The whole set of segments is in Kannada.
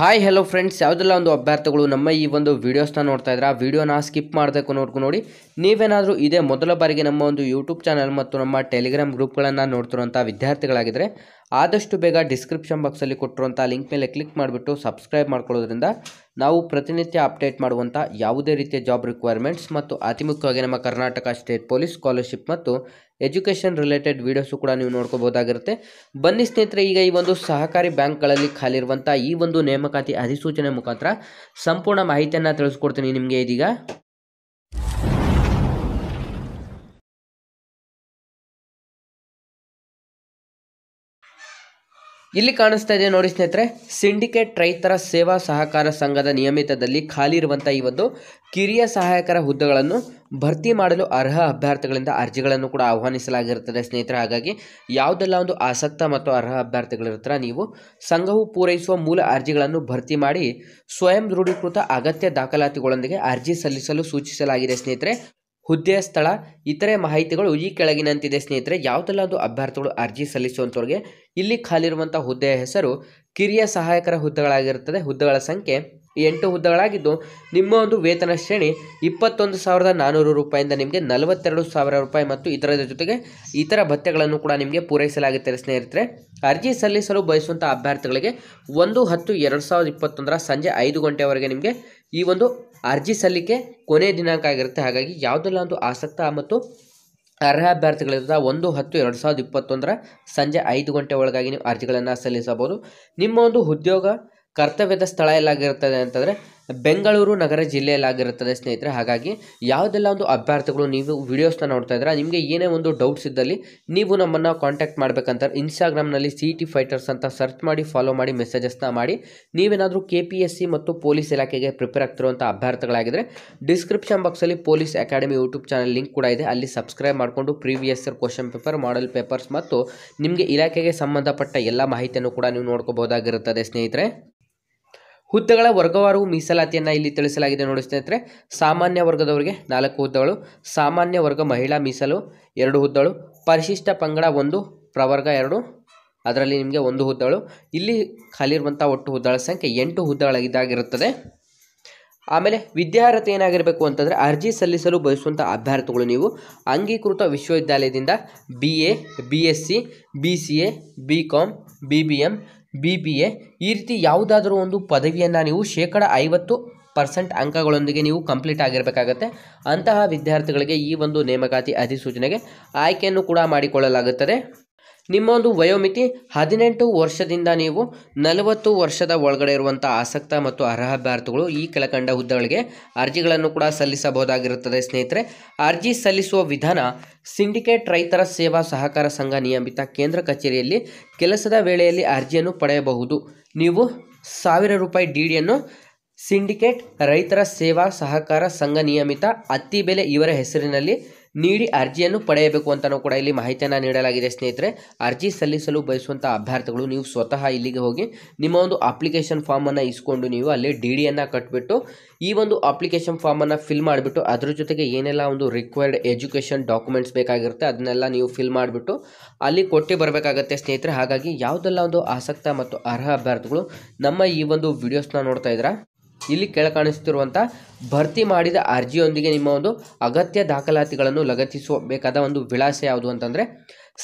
ಹಾಯ್ ಹಲೋ ಫ್ರೆಂಡ್ಸ್ ಯಾವುದೆಲ್ಲ ಒಂದು ಅಭ್ಯರ್ಥಿಗಳು ನಮ್ಮ ಈ ಒಂದು ವೀಡಿಯೋಸ್ನ ನೋಡ್ತಾ ಇದ್ರೆ ಆ ವಿಡಿಯೋನ ಸ್ಕಿಪ್ ಮಾಡಬೇಕು ನೋಡ್ಕೊಂಡು ನೋಡಿ ನೀವೇನಾದರೂ ಇದೇ ಮೊದಲ ಬಾರಿಗೆ ನಮ್ಮ ಒಂದು ಯೂಟ್ಯೂಬ್ ಚಾನಲ್ ಮತ್ತು ನಮ್ಮ ಟೆಲಿಗ್ರಾಮ್ ಗ್ರೂಪ್ಗಳನ್ನು ನೋಡ್ತಿರೋಂಥ ವಿದ್ಯಾರ್ಥಿಗಳಾಗಿದ್ದರೆ ಆದಷ್ಟು ಬೇಗ ಡಿಸ್ಕ್ರಿಪ್ಷನ್ ಬಾಕ್ಸಲ್ಲಿ ಕೊಟ್ಟಿರುವಂಥ ಲಿಂಕ್ ಮೇಲೆ ಕ್ಲಿಕ್ ಮಾಡಿಬಿಟ್ಟು ಸಬ್ಸ್ಕ್ರೈಬ್ ಮಾಡ್ಕೊಳ್ಳೋದ್ರಿಂದ ನಾವು ಪ್ರತಿನಿತ್ಯ ಅಪ್ಡೇಟ್ ಮಾಡುವಂಥ ಯಾವುದೇ ರೀತಿಯ ಜಾಬ್ ರಿಕ್ವೈರ್ಮೆಂಟ್ಸ್ ಮತ್ತು ಅತಿ ಮುಖ್ಯವಾಗಿ ನಮ್ಮ ಕರ್ನಾಟಕ ಸ್ಟೇಟ್ ಪೊಲೀಸ್ ಸ್ಕಾಲರ್ಶಿಪ್ ಮತ್ತು ಎಜುಕೇಷನ್ ರಿಲೇಟೆಡ್ ವೀಡಿಯೋಸು ಕೂಡ ನೀವು ನೋಡ್ಕೋಬೋದಾಗಿರುತ್ತೆ ಬನ್ನಿ ಸ್ನೇಹಿತರೆ ಈಗ ಈ ಒಂದು ಸಹಕಾರಿ ಬ್ಯಾಂಕ್ಗಳಲ್ಲಿ ಖಾಲಿರುವಂಥ ಈ ಒಂದು ನೇಮಕಾತಿ ಅಧಿಸೂಚನೆ ಮುಖಾಂತರ ಸಂಪೂರ್ಣ ಮಾಹಿತಿಯನ್ನು ತಿಳಿಸ್ಕೊಡ್ತೀನಿ ನಿಮಗೆ ಇದೀಗ ಇಲ್ಲಿ ಕಾಣಿಸ್ತಾ ಇದೆ ನೋಡಿ ಸ್ನೇಹಿತರೆ ಸಿಂಡಿಕೇಟ್ ರೈತರ ಸೇವಾ ಸಹಕಾರ ಸಂಘದ ನಿಯಮಿತದಲ್ಲಿ ಖಾಲಿ ಇರುವಂತಹ ಈ ಒಂದು ಕಿರಿಯ ಸಹಾಯಕರ ಹುದ್ದೆಗಳನ್ನು ಭರ್ತಿ ಮಾಡಲು ಅರ್ಹ ಅಭ್ಯರ್ಥಿಗಳಿಂದ ಅರ್ಜಿಗಳನ್ನು ಕೂಡ ಆಹ್ವಾನಿಸಲಾಗಿರುತ್ತದೆ ಸ್ನೇಹಿತರೆ ಹಾಗಾಗಿ ಯಾವುದೆಲ್ಲ ಒಂದು ಆಸಕ್ತ ಮತ್ತು ಅರ್ಹ ಅಭ್ಯರ್ಥಿಗಳಿರುತ್ತರ ನೀವು ಸಂಘವು ಪೂರೈಸುವ ಮೂಲ ಅರ್ಜಿಗಳನ್ನು ಭರ್ತಿ ಮಾಡಿ ಸ್ವಯಂ ದೃಢೀಕೃತ ಅಗತ್ಯ ದಾಖಲಾತಿಗಳೊಂದಿಗೆ ಅರ್ಜಿ ಸಲ್ಲಿಸಲು ಸೂಚಿಸಲಾಗಿದೆ ಸ್ನೇಹಿತರೆ ಹುದ್ದೆ ಸ್ಥಳ ಇತರೆ ಮಾಹಿತಿಗಳು ಈ ಕೆಳಗಿನಂತಿದೆ ಸ್ನೇಹಿತರೆ ಯಾವುದೆಲ್ಲ ಒಂದು ಅಭ್ಯರ್ಥಿಗಳು ಅರ್ಜಿ ಸಲ್ಲಿಸುವಂಥವ್ರಿಗೆ ಇಲ್ಲಿ ಖಾಲಿರುವಂಥ ಹುದ್ದೆಯ ಹೆಸರು ಕಿರಿಯ ಸಹಾಯಕರ ಹುದ್ದೆಗಳಾಗಿರುತ್ತದೆ ಹುದ್ದೆಗಳ ಸಂಖ್ಯೆ ಎಂಟು ಹುದ್ದೆಗಳಾಗಿದ್ದು ನಿಮ್ಮ ಒಂದು ವೇತನ ಶ್ರೇಣಿ ಇಪ್ಪತ್ತೊಂದು ಸಾವಿರದ ನಾನ್ನೂರು ರೂಪಾಯಿಂದ ನಿಮಗೆ ನಲವತ್ತೆರಡು ಸಾವಿರ ರೂಪಾಯಿ ಮತ್ತು ಇತರದ ಜೊತೆಗೆ ಇತರ ಭತ್ಯೆಗಳನ್ನು ಕೂಡ ನಿಮಗೆ ಪೂರೈಸಲಾಗುತ್ತದೆ ಸ್ನೇಹಿತರೆ ಅರ್ಜಿ ಸಲ್ಲಿಸಲು ಬಯಸುವಂಥ ಅಭ್ಯರ್ಥಿಗಳಿಗೆ ಒಂದು ಹತ್ತು ಎರಡು ಸಾವಿರದ ಇಪ್ಪತ್ತೊಂದರ ಸಂಜೆ ಐದು ಗಂಟೆವರೆಗೆ ನಿಮಗೆ ಈ ಒಂದು ಅರ್ಜಿ ಸಲ್ಲಿಕೆ ಕೊನೆಯ ದಿನಾಂಕ ಆಗಿರುತ್ತೆ ಹಾಗಾಗಿ ಯಾವುದೆಲ್ಲ ಒಂದು ಆಸಕ್ತ ಮತ್ತು ಅರ್ಹ ಅಭ್ಯರ್ಥಿಗಳಿರುತ್ತ ಒಂದು ಹತ್ತು ಎರಡು ಸಾವಿರದ ಇಪ್ಪತ್ತೊಂದರ ಸಂಜೆ ಐದು ಗಂಟೆ ಒಳಗಾಗಿ ನೀವು ಅರ್ಜಿಗಳನ್ನು ಸಲ್ಲಿಸಬಹುದು ನಿಮ್ಮ ಒಂದು ಉದ್ಯೋಗ ಕರ್ತವ್ಯದ ಸ್ಥಳ ಎಲ್ಲಾಗಿರುತ್ತದೆ ಅಂತಂದರೆ ಬೆಂಗಳೂರು ನಗರ ಜಿಲ್ಲೆಯಲ್ಲಾಗಿರುತ್ತದೆ ಸ್ನೇಹಿತರೆ ಹಾಗಾಗಿ ಯಾವುದೆಲ್ಲ ಒಂದು ಅಭ್ಯರ್ಥಿಗಳು ನೀವು ವಿಡಿಯೋಸ್ನ ನೋಡ್ತಾ ಇದ್ದೀರಾ ನಿಮಗೆ ಏನೇ ಒಂದು ಡೌಟ್ಸ್ ಇದ್ದಲ್ಲಿ ನೀವು ನಮ್ಮನ್ನು ಕಾಂಟ್ಯಾಕ್ಟ್ ಮಾಡಬೇಕಂತ ಇನ್ಸ್ಟಾಗ್ರಾಮ್ನಲ್ಲಿ ಸಿ ಟಿ ಫೈಟರ್ಸ್ ಅಂತ ಸರ್ಚ್ ಮಾಡಿ ಫಾಲೋ ಮಾಡಿ ಮೆಸೇಜಸ್ನ ಮಾಡಿ ನೀವೇನಾದರೂ ಕೆ ಪಿ ಎಸ್ ಸಿ ಮತ್ತು ಪೊಲೀಸ್ ಇಲಾಖೆಗೆ ಪ್ರಿಪೇರ್ ಆಗ್ತಿರುವಂಥ ಅಭ್ಯರ್ಥಿಗಳಾಗಿದ್ದರೆ ಡಿಸ್ಕ್ರಿಪ್ಷನ್ ಬಾಕ್ಸಲ್ಲಿ police academy YouTube channel link ಕೂಡ ಇದೆ ಅಲ್ಲಿ ಸಬ್ಸ್ಕ್ರೈಬ್ ಮಾಡಿಕೊಂಡು previous year question paper model papers ಮತ್ತು ನಿಮಗೆ ಇಲಾಖೆಗೆ ಸಂಬಂಧಪಟ್ಟ ಎಲ್ಲ ಮಾಹಿತಿಯನ್ನು ಕೂಡ ನೀವು ನೋಡ್ಕೋಬೋದಾಗಿರುತ್ತದೆ ಸ್ನೇಹಿತರೆ ಹುದ್ದೆಗಳ ವರ್ಗವಾರು ಮೀಸಲಾತಿಯನ್ನು ಇಲ್ಲಿ ತಿಳಿಸಲಾಗಿದೆ ನೋಡಿ ಸ್ನೇಹಿತರೆ ಸಾಮಾನ್ಯ ವರ್ಗದವರಿಗೆ ನಾಲ್ಕು ಹುದ್ದೆಗಳು ಸಾಮಾನ್ಯ ವರ್ಗ ಮಹಿಳಾ ಮೀಸಲು ಎರಡು ಹುದ್ದೆಗಳು ಪರಿಶಿಷ್ಟ ಪಂಗಡ ಒಂದು ಪ್ರವರ್ಗ ಎರಡು ಅದರಲ್ಲಿ ನಿಮಗೆ ಒಂದು ಹುದ್ದೆಗಳು ಇಲ್ಲಿ ಖಾಲಿರುವಂಥ ಒಟ್ಟು ಹುದ್ದೆಗಳ ಸಂಖ್ಯೆ ಎಂಟು ಹುದ್ದೆಗಳ ಇದಾಗಿರುತ್ತದೆ ಆಮೇಲೆ ವಿದ್ಯಾರ್ಹತೆ ಏನಾಗಿರಬೇಕು ಅಂತಂದರೆ ಅರ್ಜಿ ಸಲ್ಲಿಸಲು ಬಯಸುವಂಥ ಅಭ್ಯರ್ಥಿಗಳು ನೀವು ಅಂಗೀಕೃತ ವಿಶ್ವವಿದ್ಯಾಲಯದಿಂದ B A B S C B C A B com B B M B B A ಈ ರೀತಿ ಯಾವುದಾದ್ರೂ ಒಂದು ಪದವಿಯನ್ನು ನೀವು ಶೇಕಡ ಐವತ್ತು ಪರ್ಸೆಂಟ್ ಅಂಕಗಳೊಂದಿಗೆ ನೀವು ಕಂಪ್ಲೀಟ್ ಆಗಿರಬೇಕಾಗತ್ತೆ ಅಂತಹ ವಿದ್ಯಾರ್ಥಿಗಳಿಗೆ ಈ ಒಂದು ನೇಮಕಾತಿ ಅಧಿಸೂಚನೆಗೆ ಆಯ್ಕೆಯನ್ನು ಕೂಡ ಮಾಡಿಕೊಳ್ಳಲಾಗುತ್ತದೆ ನಿಮ್ಮ ಒಂದು ವಯೋಮಿತಿ ಹದಿನೆಂಟು ವರ್ಷದಿಂದ ನೀವು ನಲವತ್ತು ವರ್ಷದ ಒಳಗಡೆ ಇರುವಂಥ ಆಸಕ್ತ ಮತ್ತು ಅರ್ಹ ಅಭ್ಯರ್ಥಿಗಳು ಈ ಕೆಳಕಂಡ ಹುದ್ದೆಗಳಿಗೆ ಅರ್ಜಿಗಳನ್ನು ಕೂಡ ಸಲ್ಲಿಸಬಹುದಾಗಿರುತ್ತದೆ ಸ್ನೇಹಿತರೆ ಅರ್ಜಿ ಸಲ್ಲಿಸುವ ವಿಧಾನ ಸಿಂಡಿಕೇಟ್ ರೈತರ ಸೇವಾ ಸಹಕಾರ ಸಂಘ ನಿಯಮಿತ ಕೇಂದ್ರ ಕಚೇರಿಯಲ್ಲಿ ಕೆಲಸದ ವೇಳೆಯಲ್ಲಿ ಅರ್ಜಿಯನ್ನು ಪಡೆಯಬಹುದು ನೀವು ಸಾವಿರ ರೂಪಾಯಿ ಡಿ ಡಿಯನ್ನು ಸಿಂಡಿಕೇಟ್ ರೈತರ ಸೇವಾ ಸಹಕಾರ ಸಂಘ ನಿಯಮಿತ ಅತ್ತಿ ಬೆಲೆ ಇವರ ಹೆಸರಿನಲ್ಲಿ ನೀಡಿ ಅರ್ಜಿಯನ್ನು ಪಡೆಯಬೇಕು ಅಂತಲೂ ಕೂಡ ಇಲ್ಲಿ ಮಾಹಿತಿಯನ್ನು ನೀಡಲಾಗಿದೆ ಸ್ನೇಹಿತರೆ ಅರ್ಜಿ ಸಲ್ಲಿಸಲು ಬಯಸುವಂಥ ಅಭ್ಯರ್ಥಿಗಳು ನೀವು ಸ್ವತಃ ಇಲ್ಲಿಗೆ ಹೋಗಿ ನಿಮ್ಮ ಒಂದು ಅಪ್ಲಿಕೇಶನ್ ಫಾರ್ಮನ್ನು ಇಸ್ಕೊಂಡು ನೀವು ಅಲ್ಲಿ ಡಿ ಡಿಯನ್ನು ಕಟ್ಬಿಟ್ಟು ಈ ಒಂದು ಅಪ್ಲಿಕೇಶನ್ ಫಾರ್ಮನ್ನು ಫಿಲ್ ಮಾಡಿಬಿಟ್ಟು ಅದ್ರ ಜೊತೆಗೆ ಏನೆಲ್ಲ ಒಂದು ರಿಕ್ವೈರ್ಡ್ ಎಜುಕೇಷನ್ ಡಾಕ್ಯುಮೆಂಟ್ಸ್ ಬೇಕಾಗಿರುತ್ತೆ ಅದನ್ನೆಲ್ಲ ನೀವು ಫಿಲ್ ಮಾಡಿಬಿಟ್ಟು ಅಲ್ಲಿ ಕೊಟ್ಟು ಬರಬೇಕಾಗತ್ತೆ ಸ್ನೇಹಿತರೆ ಹಾಗಾಗಿ ಯಾವುದೆಲ್ಲ ಒಂದು ಆಸಕ್ತ ಮತ್ತು ಅರ್ಹ ಅಭ್ಯರ್ಥಿಗಳು ನಮ್ಮ ಈ ಒಂದು ವಿಡಿಯೋಸ್ನ ನೋಡ್ತಾ ಇದ್ದೀರಾ ಇಲ್ಲಿ ಕೆಳ ಕಾಣಿಸುತ್ತಿರುವಂಥ ಭರ್ತಿ ಮಾಡಿದ ಅರ್ಜಿಯೊಂದಿಗೆ ನಿಮ್ಮ ಒಂದು ಅಗತ್ಯ ದಾಖಲಾತಿಗಳನ್ನು ಲಗತ್ತಿಸಬೇಕಾದ ಒಂದು ವಿಳಾಸ ಯಾವುದು ಅಂತಂದರೆ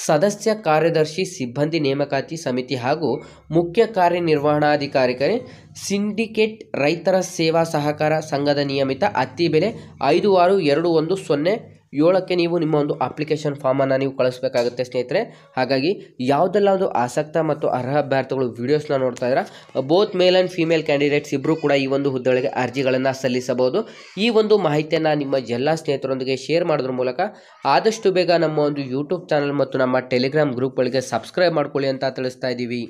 ಸದಸ್ಯ ಕಾರ್ಯದರ್ಶಿ ಸಿಬ್ಬಂದಿ ನೇಮಕಾತಿ ಸಮಿತಿ ಹಾಗೂ ಮುಖ್ಯ ಕಾರ್ಯನಿರ್ವಹಣಾಧಿಕಾರಿಕರೇ ಸಿಂಡಿಕೇಟ್ ರೈತರ ಸೇವಾ ಸಹಕಾರ ಸಂಘದ ನಿಯಮಿತ ಅತ್ತಿ ಬೆಲೆ ಐದು ಆರು ಎರಡು ಒಂದು ಸೊನ್ನೆ ಏಳಕ್ಕೆ ನೀವು ನಿಮ್ಮ ಒಂದು ಅಪ್ಲಿಕೇಶನ್ ಫಾರ್ಮನ್ನು ನೀವು ಕಳಿಸ್ಬೇಕಾಗುತ್ತೆ ಸ್ನೇಹಿತರೆ ಹಾಗಾಗಿ ಯಾವುದೆಲ್ಲ ಒಂದು ಆಸಕ್ತ ಮತ್ತು ಅರ್ಹ ಅಭ್ಯರ್ಥಿಗಳು ವೀಡಿಯೋಸ್ನ ನೋಡ್ತಾ ಇದ್ದೀರಾ both male and female candidates ಇಬ್ಬರು ಕೂಡ ಈ ಒಂದು ಹುದ್ದೆಗಳಿಗೆ ಅರ್ಜಿಗಳನ್ನು ಸಲ್ಲಿಸಬಹುದು ಈ ಒಂದು ಮಾಹಿತಿಯನ್ನು ನಿಮ್ಮ ಎಲ್ಲ ಸ್ನೇಹಿತರೊಂದಿಗೆ ಶೇರ್ ಮಾಡೋದ್ರ ಮೂಲಕ ಆದಷ್ಟು ಬೇಗ ನಮ್ಮ ಒಂದು ಯೂಟ್ಯೂಬ್ ಚಾನಲ್ ಮತ್ತು ನಮ್ಮ ಟೆಲಿಗ್ರಾಮ್ ಗ್ರೂಪ್ಗಳಿಗೆ ಸಬ್ಸ್ಕ್ರೈಬ್ ಮಾಡ್ಕೊಳ್ಳಿ ಅಂತ ತಿಳಿಸ್ತಾ ಇದ್ದೀವಿ